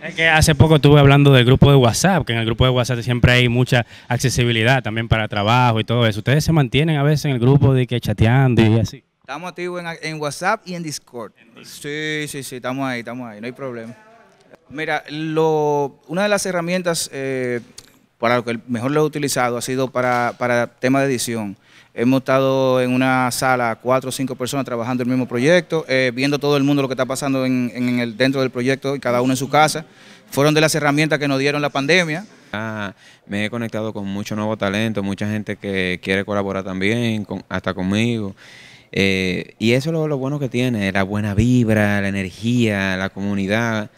Es que hace poco estuve hablando del grupo de WhatsApp, que en el grupo de WhatsApp siempre hay mucha accesibilidad también para trabajo y todo eso. ¿Ustedes se mantienen a veces en el grupo de que chateando y así? Estamos activos en, WhatsApp y en Discord. Sí, sí, sí, estamos ahí, estamos ahí, no hay problema. Mira, lo, una de las herramientas eh, para lo que mejor lo he utilizado ha sido para, para tema de edición. Hemos estado en una sala, cuatro o cinco personas trabajando el mismo proyecto, eh, viendo todo el mundo lo que está pasando en, el, dentro del proyecto y cada uno en su casa. Fueron de las herramientas que nos dieron la pandemia. Ah, me he conectado con mucho nuevo talento, mucha gente que quiere colaborar también, hasta conmigo. Eh, y eso es lo bueno que tiene, la buena vibra, la energía, la comunidad.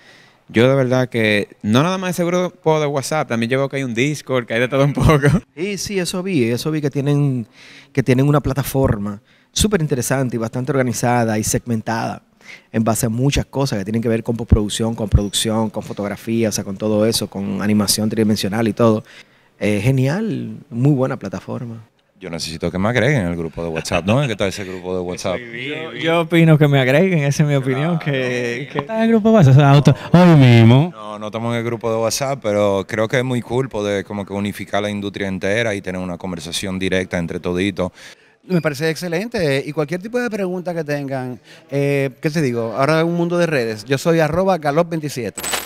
Yo de verdad que no nada más seguro grupo de WhatsApp, también llevo que hay un Discord, que hay de todo un poco. Sí, sí, eso vi, eso vi que tienen, que tienen una plataforma súper interesante y bastante organizada y segmentada en base a muchas cosas que tienen que ver con postproducción, con producción, con fotografía, o sea, con todo eso, con animación tridimensional y todo. Eh, genial, muy buena plataforma yo necesito que me agreguen el grupo de WhatsApp. ¿no? qué tal ese grupo de WhatsApp? Yo, opino que me agreguen, esa es mi opinión. que, ¿Estás en el grupo de WhatsApp? No, hoy mismo. No, no estamos en el grupo de WhatsApp, pero creo que es muy cool poder como que unificar la industria entera y tener una conversación directa entre toditos. Me parece excelente. Y cualquier tipo de pregunta que tengan, eh, ¿qué te digo? Ahora es un mundo de redes. Yo soy arroba galop27.